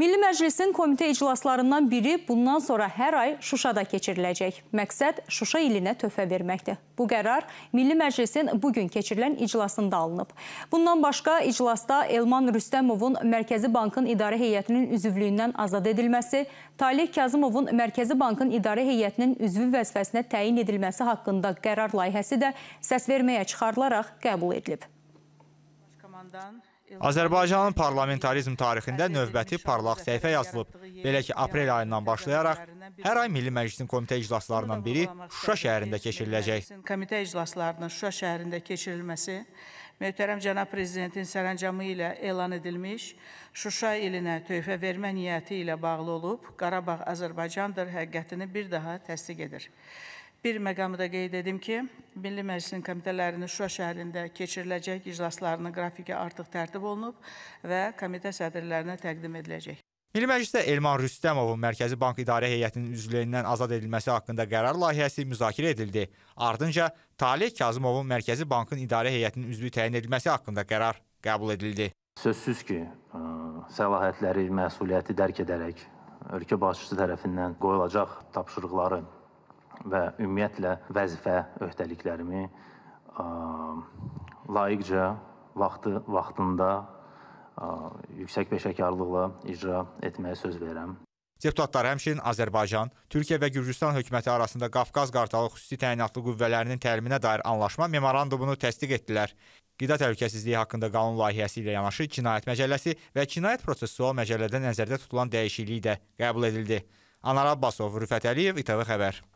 Milli Məclisin komitə iclaslarından biri bundan sonra hər ay Şuşada keçiriləcək. Məqsəd Şuşa ilinə töhfə verməkdir. Bu qərar Milli Məclisin bugün keçirilən iclasında alınıb. Bundan başqa iclasda Elman Rüstəmovun Mərkəzi Bankın İdarə Heyətinin üzvlüyündən azad edilməsi, Talih Kazımovun Mərkəzi Bankın İdarə Heyətinin üzvü vəzifəsinə təyin edilməsi haqqında qərar layihəsi də səsverməyə çıxarılaraq qəbul edilib. Başkomandan Azərbaycanın parlamentarizm tarixində növbəti parlaq səhifə yazılıb. Belə ki, aprel ayından başlayaraq hər ay Milli Məclisin komitə iclaslarından biri Şuşa şəhərində keçiriləcək. Komitə iclaslarının Şuşa şəhərində keçirilməsi Möhtərəm Cənab Prezidentin sərəncamı ilə elan edilmiş Şuşa ilinə tövbə vermə niyyəti ilə bağlı olub, Qarabağ Azərbaycandır həqiqətini bir daha təsdiq edir. Bir məqamı da qeyd edim ki, Milli Məclisin komitələrinin Şuşa şəhərində keçiriləcək iclaslarının qrafiki artıq tərtib olunub və komitə sədrlərinə təqdim ediləcək. Milli Məclisdə Elman Rüstəmovun Mərkəzi Bank İdarə Heyətinin üzvlüyündən azad edilməsi haqqında qərar layihəsi müzakirə edildi. Ardınca Talih Kazımovun Mərkəzi Bankın İdarə Heyətinin üzvü təyin edilməsi haqqında qərar qəbul edildi. Sözsüz ki, e, səlahiyyətləri, məsuliyyəti dərk edərək ölkə başçısı tərəfindən qoyulacaq tapşırıqları və ümumiyyətlə vəzifə öhdəliklərimi ə, layiqcə vaxtı vaxtında ə, yüksək peşəkarlıqla icra etməyə söz verirəm. Deputatlar həmçinin Azərbaycan, Türkiyə və Gürcüstan hökuməti arasında Qafqaz qartalı xüsusi təyinatlı qüvvələrinin təliminə dair anlaşma memorandumunu təsdiq etdilər. Qida təhlükəsizliyi haqqında qanun layihəsi ilə yanaşı Cinayət məcəlləsi və Cinayət prosessual məcəllədə nəzərdə tutulan dəyişiklik də qəbul edildi. Anar Abbasov, Rüfət Əliyev, İTV xəbər.